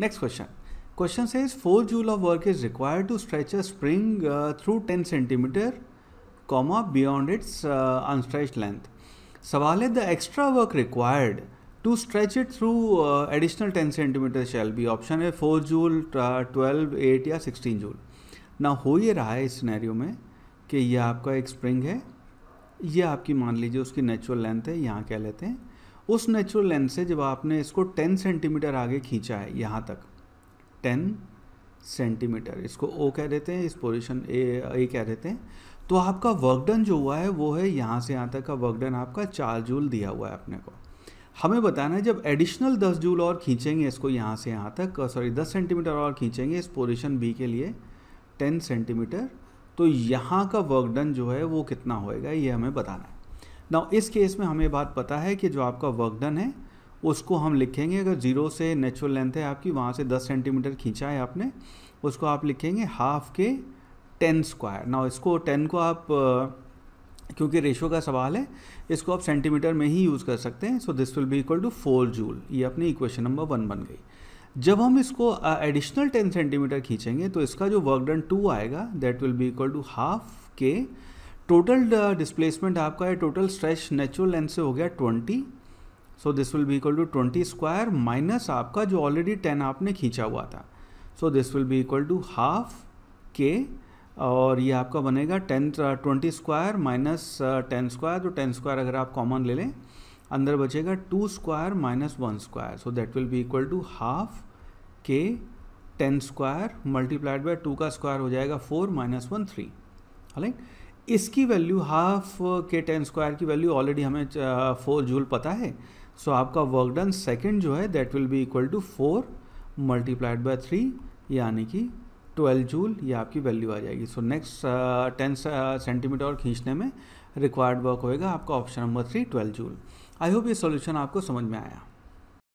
next question question says is four joule of work is required to stretch a spring through ten centimetre comma beyond its unstretched length सवाल है the extra work required to stretch it through additional ten centimetre shall be option है four joule twelve eight या sixteen joule ना हो ये रहा है इस सिनेरियो में कि यह आपका एक स्प्रिंग है यह आपकी मान लीजिए उसकी नेचुरल लेंथ है यहाँ कह लेते हैं उस नेचुरल लेंथ से जब आपने इसको टेन सेंटीमीटर आगे खींचा है यहाँ तक टेन सेंटीमीटर इसको ओ कह देते हैं इस पोजिशन ए ए कह देते हैं तो आपका वर्कडन जो हुआ है वो है यहाँ से यहाँ तक का वर्कडन आपका चार जूल दिया हुआ है अपने को हमें बताना है जब एडिशनल दस जूल और खींचेंगे इसको यहाँ से यहाँ तक सॉरी दस सेंटीमीटर और खींचेंगे इस पोजिशन बी के लिए टेन सेंटीमीटर तो यहाँ का वर्कडन जो है वो कितना होएगा ये हमें बताना है ना इस केस में हमें बात पता है कि जो आपका वर्क डन है उसको हम लिखेंगे अगर जीरो से नेचुरल लेंथ है आपकी वहाँ से दस सेंटीमीटर खींचा है आपने उसको आप लिखेंगे हाफ के टेन स्क्वायर ना इसको टेन को आप क्योंकि रेशो का सवाल है इसको आप सेंटीमीटर में ही यूज़ कर सकते हैं so this will be equal to four joule ये अपनी इक्वेशन नंबर वन बन गई जब हम इसको एडिशनल टेन सेंटीमीटर खींचेंगे तो इसका जो वर्क डन टू आएगा that will be equal to half k total displacement uh, आपका है टोटल स्ट्रेच नेचुरल लेंथ से हो गया twenty so this will be equal to twenty square minus आपका जो ऑलरेडी टेन आपने खींचा हुआ था so this will be equal to half k और ये आपका बनेगा ten twenty square minus ten square तो टेन स्क्वायर अगर आप कॉमन ले लें अंदर बचेगा two square minus one square so that will be equal to half k ten square multiplied by two का स्क्वायर हो जाएगा four minus one three right इसकी value half k ten square की वैल्यू ऑलरेडी हमें four joule पता है so so, आपका work done second जो है that will be equal to four multiplied by three यानी कि ट्वेल्व जूल ये आपकी वैल्यू आ जाएगी सो नेक्स्ट टेन सेंटीमीटर खींचने में रिक्वायर्ड वर्क होएगा आपका option number three twelve joule I hope ये सॉल्यूशन आपको समझ में आया